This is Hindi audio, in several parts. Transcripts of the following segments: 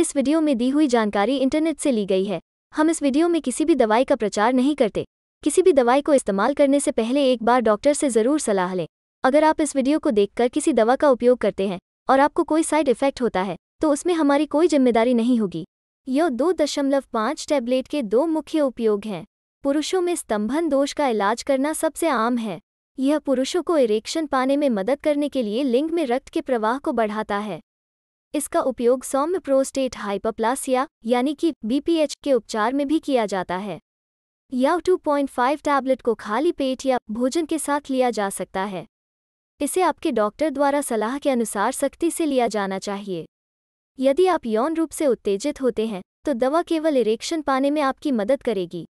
इस वीडियो में दी हुई जानकारी इंटरनेट से ली गई है हम इस वीडियो में किसी भी दवाई का प्रचार नहीं करते किसी भी दवाई को इस्तेमाल करने से पहले एक बार डॉक्टर से ज़रूर सलाह लें अगर आप इस वीडियो को देखकर किसी दवा का उपयोग करते हैं और आपको कोई साइड इफेक्ट होता है तो उसमें हमारी कोई जिम्मेदारी नहीं होगी यह दो दशमलव पाँच टैबलेट के दो मुख्य उपयोग हैं पुरुषों में स्तंभन दोष का इलाज करना सबसे आम है यह पुरुषों को इरेक्शन पाने में मदद करने के लिए लिंग में रक्त के प्रवाह को बढ़ाता है इसका उपयोग सौम्य प्रोस्टेट हाइपरप्लासिया यानी कि बीपीएच के उपचार में भी किया जाता है या 2.5 टैबलेट को खाली पेट या भोजन के साथ लिया जा सकता है इसे आपके डॉक्टर द्वारा सलाह के अनुसार सख्ती से लिया जाना चाहिए यदि आप यौन रूप से उत्तेजित होते हैं तो दवा केवल इरेक्शन पाने में आपकी मदद करेगी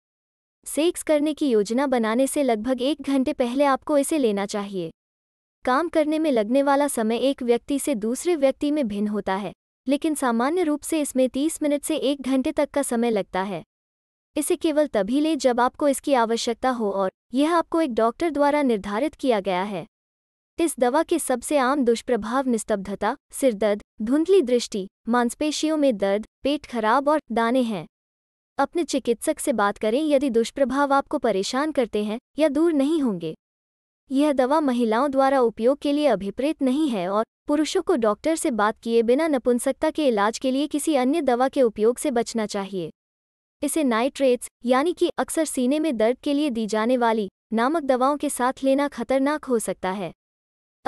सेक्स करने की योजना बनाने से लगभग एक घंटे पहले आपको इसे लेना चाहिए काम करने में लगने वाला समय एक व्यक्ति से दूसरे व्यक्ति में भिन्न होता है लेकिन सामान्य रूप से इसमें 30 मिनट से एक घंटे तक का समय लगता है इसे केवल तभी लें जब आपको इसकी आवश्यकता हो और यह आपको एक डॉक्टर द्वारा निर्धारित किया गया है इस दवा के सबसे आम दुष्प्रभाव निस्तब्धता सिरदर्द धुंधली दृष्टि मांसपेशियों में दर्द पेट खराब और दाने हैं अपने चिकित्सक से बात करें यदि दुष्प्रभाव आपको परेशान करते हैं या दूर नहीं होंगे यह दवा महिलाओं द्वारा उपयोग के लिए अभिप्रेत नहीं है और पुरुषों को डॉक्टर से बात किए बिना नपुंसकता के इलाज के लिए किसी अन्य दवा के उपयोग से बचना चाहिए इसे नाइट्रेट्स यानी कि अक्सर सीने में दर्द के लिए दी जाने वाली नामक दवाओं के साथ लेना खतरनाक हो सकता है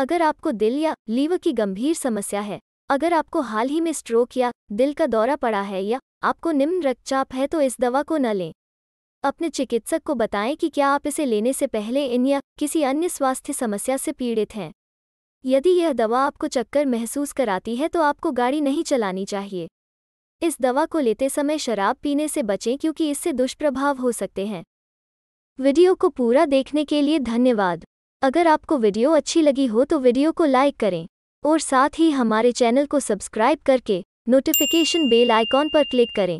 अगर आपको दिल या लीवर की गंभीर समस्या है अगर आपको हाल ही में स्ट्रोक या दिल का दौरा पड़ा है या आपको निम्न रक्तचाप है तो इस दवा को न लें अपने चिकित्सक को बताएं कि क्या आप इसे लेने से पहले इन या किसी अन्य स्वास्थ्य समस्या से पीड़ित हैं यदि यह दवा आपको चक्कर महसूस कराती है तो आपको गाड़ी नहीं चलानी चाहिए इस दवा को लेते समय शराब पीने से बचें क्योंकि इससे दुष्प्रभाव हो सकते हैं वीडियो को पूरा देखने के लिए धन्यवाद अगर आपको वीडियो अच्छी लगी हो तो वीडियो को लाइक करें और साथ ही हमारे चैनल को सब्सक्राइब करके नोटिफिकेशन बेल आइकॉन पर क्लिक करें